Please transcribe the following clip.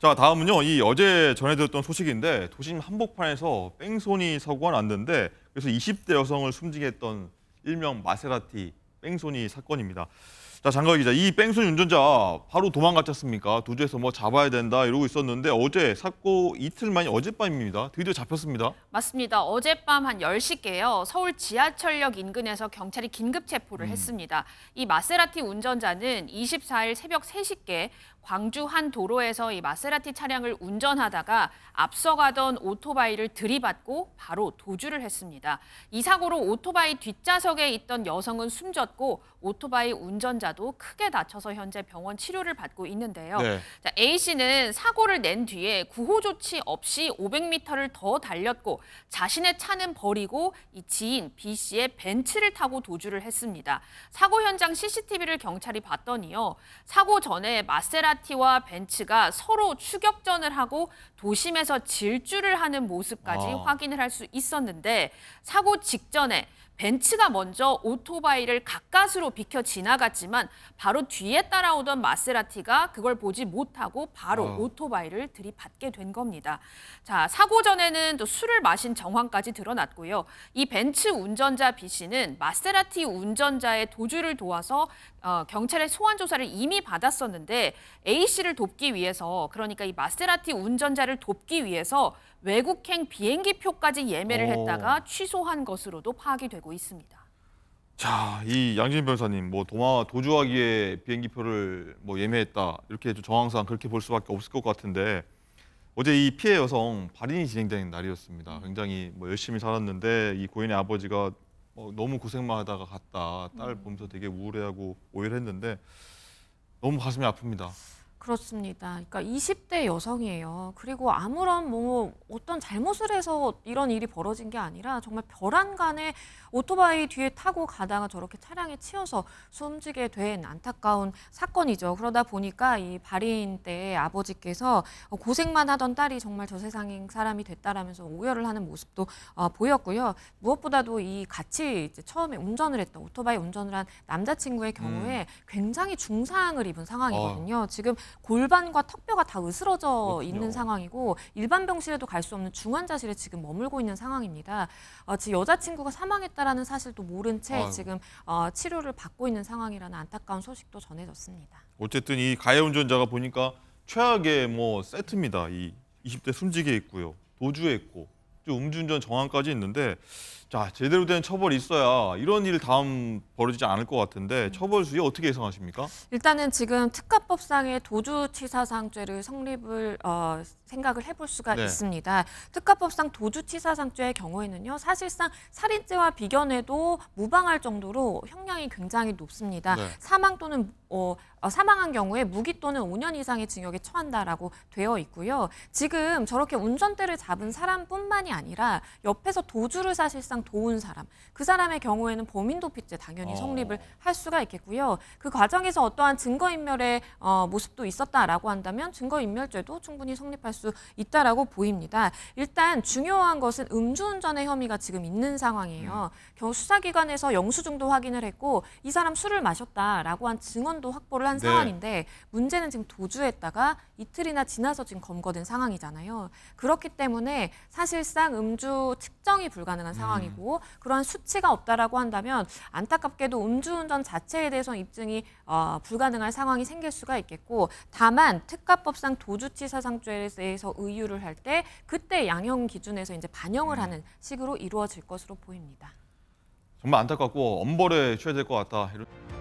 자 다음은요 이 어제 전해드렸던 소식인데 도심 한복판에서 뺑소니 사고가 났는데 그래서 20대 여성을 숨지게 했던 일명 마세라티 뺑소니 사건입니다. 자장가 기자, 이 뺑소니 운전자 바로 도망갔지 않습니까? 도주해서 뭐 잡아야 된다 이러고 있었는데 어제 사고 이틀 만이 어젯밤입니다. 드디어 잡혔습니다. 맞습니다. 어젯밤 한 10시께요. 서울 지하철역 인근에서 경찰이 긴급 체포를 음. 했습니다. 이 마세라티 운전자는 24일 새벽 3시께 광주 한 도로에서 이 마세라티 차량을 운전하다가 앞서가던 오토바이를 들이받고 바로 도주를 했습니다. 이 사고로 오토바이 뒷좌석에 있던 여성은 숨졌고 오토바이 운전자 아니도 크게 다쳐서 현재 병원 치료를 받고 있는데요. 네. 자, A 씨는 사고를 낸 뒤에 구호 조치 없이 500m를 더 달렸고 자신의 차는 버리고 이 지인 B 씨의 벤츠를 타고 도주를 했습니다. 사고 현장 CCTV를 경찰이 봤더니요. 사고 전에 마세라티와 벤츠가 서로 추격전을 하고 도심에서 질주를 하는 모습까지 아. 확인을 할 수 있었는데 사고 직전에 벤츠가 먼저 오토바이를 가까스로 비켜 지나갔지만 바로 뒤에 따라오던 마세라티가 그걸 보지 못하고 바로 어. 오토바이를 들이받게 된 겁니다. 자 사고 전에는 또 술을 마신 정황까지 드러났고요. 이 벤츠 운전자 B 씨는 마세라티 운전자의 도주를 도와서 어, 경찰의 소환 조사를 이미 받았었는데 A 씨를 돕기 위해서 그러니까 이 마세라티 운전자를 돕기 위해서 외국행 비행기 표까지 예매를 어. 했다가 취소한 것으로도 파악이 되고 있습니다. 자, 이 양진 변사님 뭐 도마 도주하기에 비행기 표를 뭐 예매했다 이렇게 정황상 그렇게 볼 수밖에 없을 것 같은데 어제 이 피해 여성 발인이 진행된 날이었습니다. 굉장히 뭐 열심히 살았는데 이 고인의 아버지가 뭐 너무 고생만 하다가 갔다 딸 음. 보면서 되게 우울해하고 오열했는데 너무 가슴이 아픕니다. 그렇습니다. 그러니까 20대 여성이에요. 그리고 아무런 뭐 어떤 잘못을 해서 이런 일이 벌어진 게 아니라 정말 벼랑간에 오토바이 뒤에 타고 가다가 저렇게 차량에 치여서 숨지게 된 안타까운 사건이죠. 그러다 보니까 이 발인 때 아버지께서 고생만 하던 딸이 정말 저 세상인 사람이 됐다라면서 오열을 하는 모습도 어, 보였고요. 무엇보다도 이 같이 이제 처음에 운전을 했던 오토바이 운전을 한 남자친구의 경우에 음. 굉장히 중상을 입은 상황이거든요. 어. 지금 골반과 턱뼈가 다 으스러져 그렇군요. 있는 상황이고 일반 병실에도 갈 수 없는 중환자실에 지금 머물고 있는 상황입니다. 어, 지 여자친구가 사망했다라는 사실도 모른 채 아유. 지금 어, 치료를 받고 있는 상황이라는 안타까운 소식도 전해졌습니다. 어쨌든 이 가해 운전자가 보니까 최악의 뭐 세트입니다. 이 20대 숨지게 했고요. 도주했고 음주운전 정황까지 있는데 자 제대로 된 처벌이 있어야 이런 일 다음 벌어지지 않을 것 같은데 음. 처벌 수위 어떻게 예상하십니까? 일단은 지금 특가법상의 도주치사상죄를 성립을 어, 생각을 해볼 수가 네. 있습니다. 특가법상 도주치사상죄의 경우에는요 사실상 살인죄와 비견해도 무방할 정도로 형량이 굉장히 높습니다. 네. 사망 또는 어, 어, 사망한 경우에 무기 또는 5년 이상의 징역에 처한다라고 되어 있고요. 지금 저렇게 운전대를 잡은 사람뿐만이 아니라 옆에서 도주를 사실상 도운 사람, 그 사람의 경우에는 범인도피죄 당연히 어. 성립을 할 수가 있겠고요. 그 과정에서 어떠한 증거인멸의 어, 모습도 있었다라고 한다면 증거인멸죄도 충분히 성립할 수 있다라고 보입니다. 일단 중요한 것은 음주운전의 혐의가 지금 있는 상황이에요. 음. 수사기관에서 영수증도 확인을 했고 이 사람 술을 마셨다라고 한 증언도 확보를 검거한 네. 상황인데 문제는 지금 도주했다가 이틀이나 지나서 지금 검거된 상황이잖아요. 그렇기 때문에 사실상 음주 측정이 불가능한 음. 상황이고 음. 그러한 수치가 없다라고 한다면 안타깝게도 음주운전 자체에 대해서 입증이 어, 불가능한 상황이 생길 수가 있겠고 다만 특가법상 도주치사상죄에 대해서 의유를 할 때 그때 양형 기준에서 이제 반영을 음. 하는 식으로 이루어질 것으로 보입니다. 정말 안타깝고 엄벌에 취해야 될 것 같다. 이런...